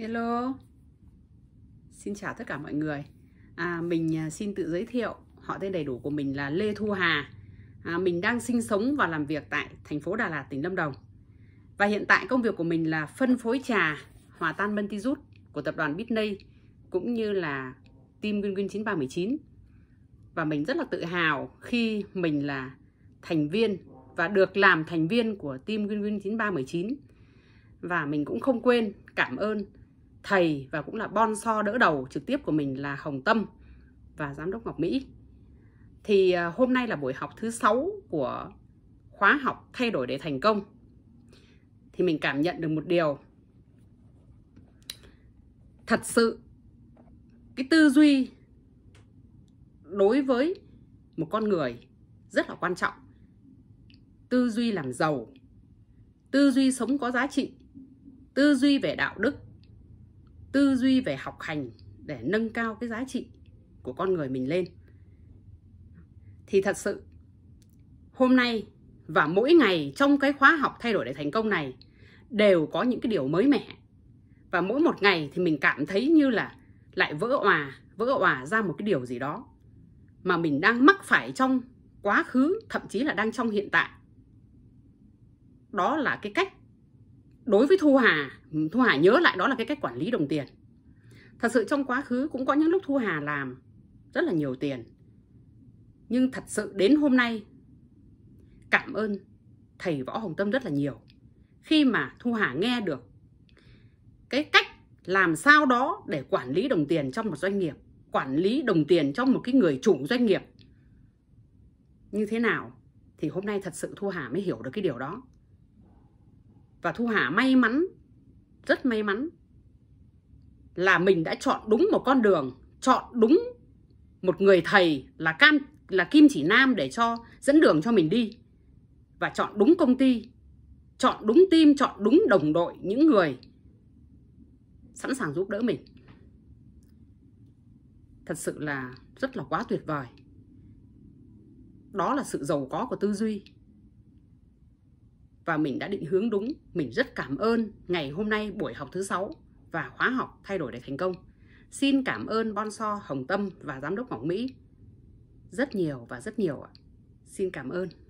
Hello Xin chào tất cả mọi người à, Mình à, xin tự giới thiệu Họ tên đầy đủ của mình là Lê Thu Hà à, Mình đang sinh sống và làm việc tại thành phố Đà Lạt, tỉnh Lâm Đồng Và hiện tại công việc của mình là phân phối trà hòa tan Mentizut của tập đoàn Bitney cũng như là team Win Win 9319 và mình rất là tự hào khi mình là thành viên và được làm thành viên của team Win Win 9319 và mình cũng không quên cảm ơn thầy và cũng là bon so đỡ đầu trực tiếp của mình là Hồng Tâm và giám đốc Ngọc Mỹ. Thì à, hôm nay là buổi học thứ 6 của khóa học thay đổi để thành công. Thì mình cảm nhận được một điều. Thật sự cái tư duy đối với một con người rất là quan trọng. Tư duy làm giàu, tư duy sống có giá trị, tư duy về đạo đức, tư duy về học hành để nâng cao cái giá trị của con người mình lên thì thật sự hôm nay và mỗi ngày trong cái khóa học thay đổi để thành công này đều có những cái điều mới mẻ và mỗi một ngày thì mình cảm thấy như là lại vỡ òa vỡ òa ra một cái điều gì đó mà mình đang mắc phải trong quá khứ thậm chí là đang trong hiện tại đó là cái cách đối với thu hà thu hà nhớ lại đó là cái cách quản lý đồng tiền thật sự trong quá khứ cũng có những lúc thu hà làm rất là nhiều tiền nhưng thật sự đến hôm nay cảm ơn thầy võ hồng tâm rất là nhiều khi mà thu hà nghe được cái cách làm sao đó để quản lý đồng tiền trong một doanh nghiệp quản lý đồng tiền trong một cái người chủ doanh nghiệp như thế nào thì hôm nay thật sự thu hà mới hiểu được cái điều đó và thu hà may mắn rất may mắn là mình đã chọn đúng một con đường chọn đúng một người thầy là cam là kim chỉ nam để cho dẫn đường cho mình đi và chọn đúng công ty chọn đúng team chọn đúng đồng đội những người sẵn sàng giúp đỡ mình thật sự là rất là quá tuyệt vời đó là sự giàu có của tư duy và mình đã định hướng đúng. Mình rất cảm ơn ngày hôm nay buổi học thứ 6 và khóa học thay đổi để thành công. Xin cảm ơn Bonso, Hồng Tâm và Giám đốc Ngọc Mỹ rất nhiều và rất nhiều ạ. Xin cảm ơn.